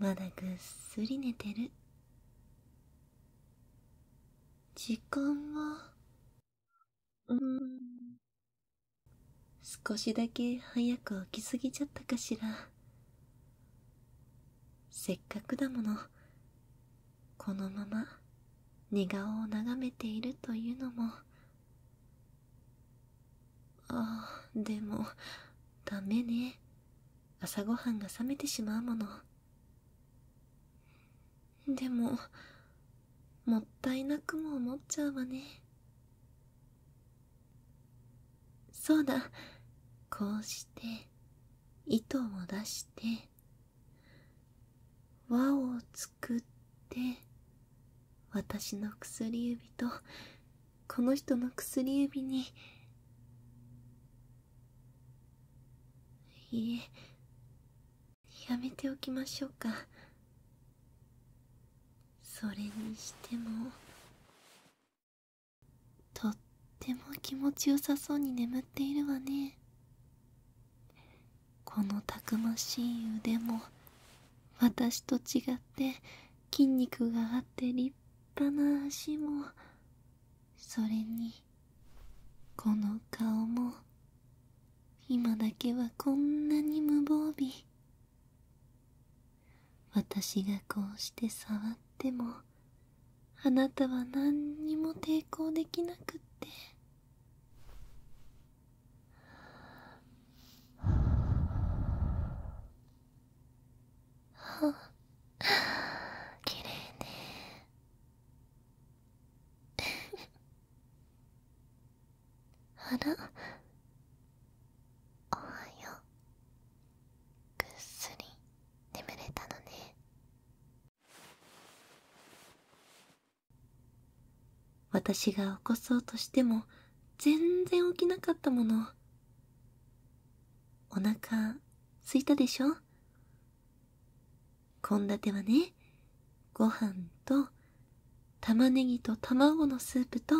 まだぐっすり寝てる時間はうーん少しだけ早く起きすぎちゃったかしらせっかくだものこのまま寝顔を眺めているというのもああでもダメね朝ごはんが冷めてしまうものでももったいなくも思っちゃうわねそうだこうして糸を出して輪を作って私の薬指とこの人の薬指にいえやめておきましょうか。それにしてもとっても気持ちよさそうに眠っているわねこのたくましい腕も私と違って筋肉があって立派な足もそれにこの顔も今だけはこんなに無防備私がこうして触ってもあなたは何にも抵抗できなくってはあきれいね あら私が起こそうとしても全然起きなかったものお腹すいたでしょ献立はねご飯と玉ねぎと卵のスープと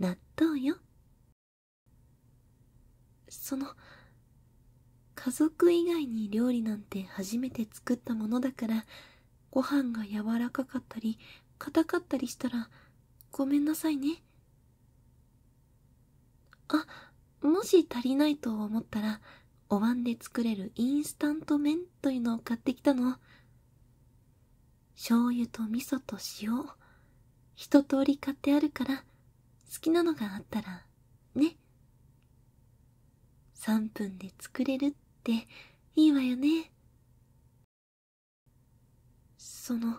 納豆よその家族以外に料理なんて初めて作ったものだからご飯が柔らかかったり硬かったりしたらごめんなさいねあもし足りないと思ったらお椀で作れるインスタント麺というのを買ってきたの醤油と味噌と塩一通り買ってあるから好きなのがあったらね3分で作れるっていいわよねその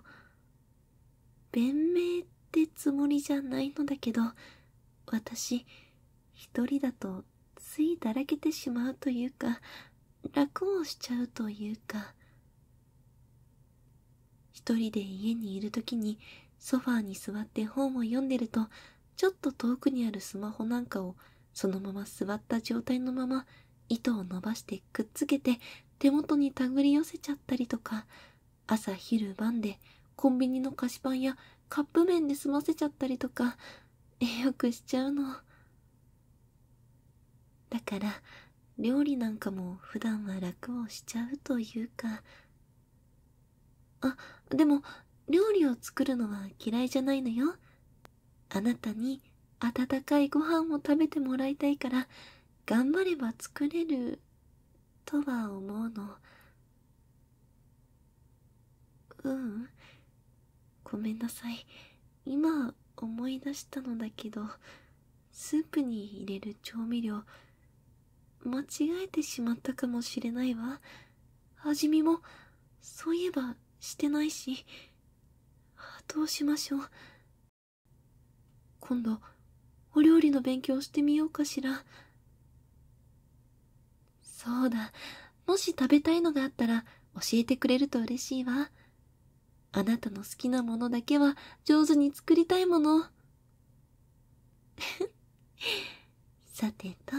弁明って、つもりじゃないのだけど私一人だとついだらけてしまうというか楽をしちゃうというか一人で家にいるときにソファーに座って本を読んでるとちょっと遠くにあるスマホなんかをそのまま座った状態のまま糸を伸ばしてくっつけて手元に手繰り寄せちゃったりとか朝昼晩でコンビニの菓子パンやカップ麺で済ませちゃったりとかよくしちゃうのだから料理なんかも普段は楽をしちゃうというかあでも料理を作るのは嫌いじゃないのよあなたに温かいご飯を食べてもらいたいから頑張れば作れるとは思うのうんごめんなさい今思い出したのだけどスープに入れる調味料間違えてしまったかもしれないわ味見もそういえばしてないしどうしましょう今度お料理の勉強してみようかしらそうだもし食べたいのがあったら教えてくれると嬉しいわあなたの好きなものだけは上手に作りたいもの。さてと、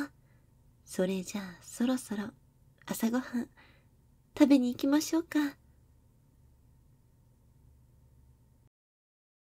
それじゃあそろそろ朝ごはん食べに行きましょうか。